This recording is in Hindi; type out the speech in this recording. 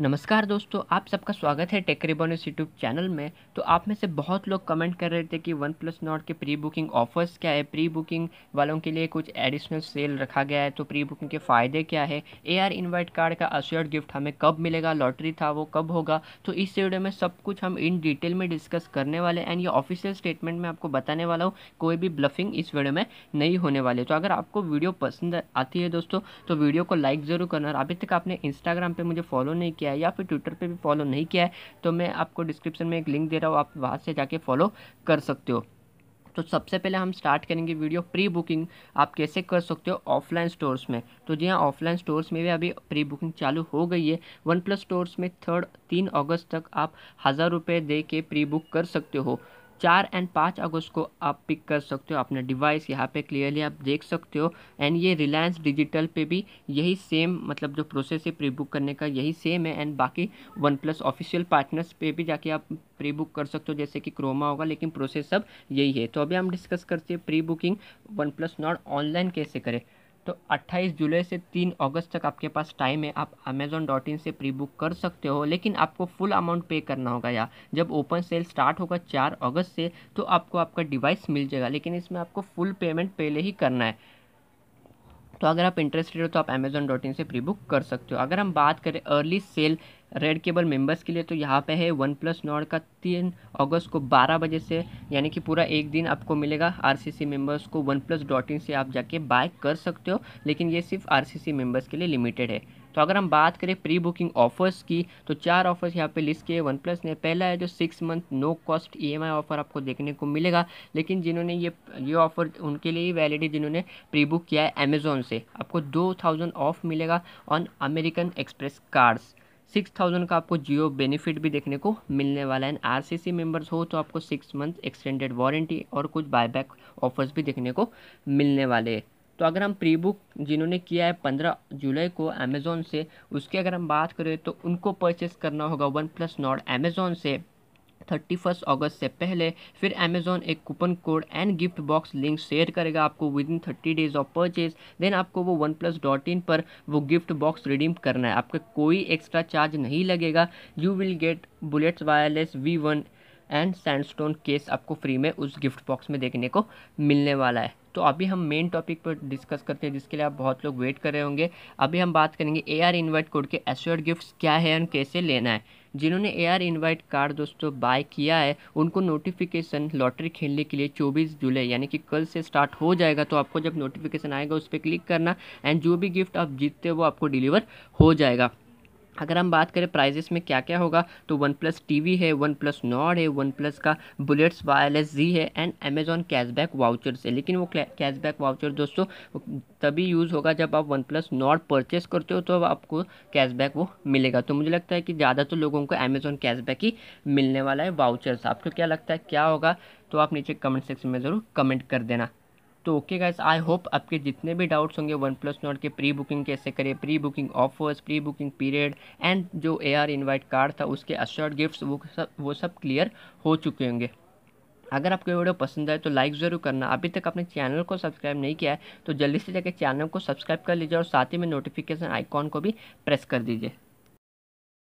नमस्कार दोस्तों आप सबका स्वागत है टेक यूट्यूब चैनल में तो आप में से बहुत लोग कमेंट कर रहे थे कि वन प्लस नॉट के प्री बुकिंग ऑफर्स क्या है प्री बुकिंग वालों के लिए कुछ एडिशनल सेल रखा गया है तो प्री बुकिंग के फ़ायदे क्या है ए आर इन्वाइट कार्ड का अश्योर्ड गिफ्ट हमें कब मिलेगा लॉटरी था वो कब होगा तो इस वीडियो में सब कुछ हम इन डिटेल में डिस्कस करने वाले एंड ये ऑफिशियल स्टेटमेंट में आपको बताने वाला हूँ कोई भी ब्लफिंग इस वीडियो में नहीं होने वाली तो अगर आपको वीडियो पसंद आती है दोस्तों तो वीडियो को लाइक ज़रूर करना और अभी तक आपने इंस्टाग्राम पर मुझे फॉलो नहीं किया किया है या फिर ट्विटर पे भी फॉलो नहीं किया है तो मैं आपको डिस्क्रिप्शन में एक लिंक दे रहा हूँ आप वहाँ से जाके फॉलो कर सकते हो तो सबसे पहले हम स्टार्ट करेंगे वीडियो प्री बुकिंग आप कैसे कर सकते हो ऑफलाइन स्टोर्स में तो जी हाँ ऑफलाइन स्टोर्स में भी अभी प्री बुकिंग चालू हो गई है वन प्लस स्टोर्स में थर्ड तीन अगस्त तक आप हज़ार रुपये दे के प्री बुक कर सकते हो चार एंड पाँच अगस्त को आप पिक कर सकते हो अपना डिवाइस यहाँ पे क्लियरली आप देख सकते हो एंड ये रिलायंस डिजिटल पे भी यही सेम मतलब जो प्रोसेस है प्री बुक करने का यही सेम है एंड बाकी वन प्लस ऑफिशियल पार्टनर्स पे भी जाके आप प्री बुक कर सकते हो जैसे कि क्रोमा होगा लेकिन प्रोसेस सब यही है तो अभी हम डिस्कस करते हैं pre booking OnePlus Nord online कैसे करें तो 28 जुलाई से 3 अगस्त तक आपके पास टाइम है आप अमेजोन डॉट इन से प्री बुक कर सकते हो लेकिन आपको फुल अमाउंट पे करना होगा या जब ओपन सेल स्टार्ट होगा 4 अगस्त से तो आपको आपका डिवाइस मिल जाएगा लेकिन इसमें आपको फुल पेमेंट पहले ही करना है तो अगर आप इंटरेस्टेड हो तो आप अमेजोन डॉट इन से प्री बुक कर सकते हो अगर हम बात करें early sale red cable members के लिए तो यहाँ पे है वन प्लस नॉर्ड का तीन अगस्त को बारह बजे से यानी कि पूरा एक दिन आपको मिलेगा आरसीसी मेंबर्स को वन प्लस डॉट इन से आप जाके बाय कर सकते हो लेकिन ये सिर्फ आरसीसी मेंबर्स के लिए लिमिटेड है तो अगर हम बात करें प्री बुकिंग ऑफर्स की तो चार ऑफर्स यहाँ पे लिस्ट किए वन प्लस ने पहला है जो six month no cost EMI offer आपको देखने को मिलेगा लेकिन जिन्होंने ये ये ऑफर उनके लिए ही वैलिड है जिन्होंने प्री बुक किया है अमेजोन से आपको दो थाउजेंड ऑफ मिलेगा on American Express cards six thousand का आपको जियो बेनिफिट भी देखने को मिलने वाला है आर सी सी मेम्बर्स हो तो आपको सिक्स मंथ एक्सटेंडेड वारंटी और कुछ बायबैक ऑफर्स भी देखने को मिलने वाले हैं तो अगर हम प्री बुक जिन्होंने किया है पंद्रह जुलाई को अमेज़ोन से उसकी अगर हम बात करें तो उनको परचेस करना होगा वन प्लस नॉट अमेज़ोन से थर्टी फर्स्ट अगस्त से पहले फिर अमेजोन एक coupon code and gift box link share करेगा आपको with in thirty days of purchase then आपको वो वन प्लस डॉट इन पर वो गिफ्ट बॉक्स रिडीम करना है आपका कोई एक्स्ट्रा चार्ज नहीं लगेगा you will get bullets wireless V one and sandstone case आपको फ्री में उस गिफ्ट बॉक्स में देखने को मिलने वाला है तो अभी हम मेन टॉपिक पर डिस्कस करते हैं जिसके लिए आप बहुत लोग वेट कर रहे होंगे अभी हम बात करेंगे ए आर इन्वाइट कोड के एश्योर्ड गिफ़्ट क्या है और कैसे लेना है जिन्होंने ए आर इन्वाइट कार्ड दोस्तों बाय किया है उनको नोटिफिकेशन लॉटरी खेलने के लिए 24 जुलाई यानी कि कल से स्टार्ट हो जाएगा तो आपको जब नोटिफिकेशन आएगा उस पर क्लिक करना एंड जो भी गिफ्ट आप जीतते हो वो आपको डिलीवर हो जाएगा अगर हम बात करें प्राइजेस में क्या क्या होगा तो वन प्लस टी है वन प्लस नॉड है वन प्लस का बुलेट्स वायरलेस जी है एंड अमेजॉन कैशबैक वाउचर्स है लेकिन वो कैशबैक वाउचर दोस्तों तभी यूज़ होगा जब आप वन प्लस नॉड परचेस करते हो तो आपको कैशबैक वो मिलेगा तो मुझे लगता है कि ज़्यादा तो लोगों को अमेजॉन कैशबैक ही मिलने वाला है वाउचर्स आपको क्या लगता है क्या होगा तो आप नीचे कमेंट सेक्शन में ज़रूर कमेंट कर देना तो ओके गाइस आई होप आपके जितने भी डाउट्स होंगे वन प्लस नोट के प्री बुकिंग कैसे करें pre booking offers pre booking period and जो ए आर इन्वाइट कार्ड था उसके अशर्ट गिफ्ट्स वो सब वो सब क्लियर हो चुके होंगे अगर आपको वीडियो पसंद आए तो लाइक ज़रूर करना अभी तक आपने चैनल को सब्सक्राइब नहीं किया है तो जल्दी से जाकर चैनल को सब्सक्राइब कर लीजिए और साथ ही में नोटिफिकेशन आइकॉन को भी प्रेस कर दीजिए